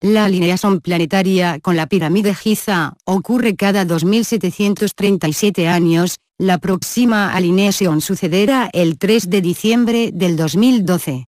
La alineación planetaria con la pirámide Giza ocurre cada 2737 años, la próxima alineación sucederá el 3 de diciembre del 2012.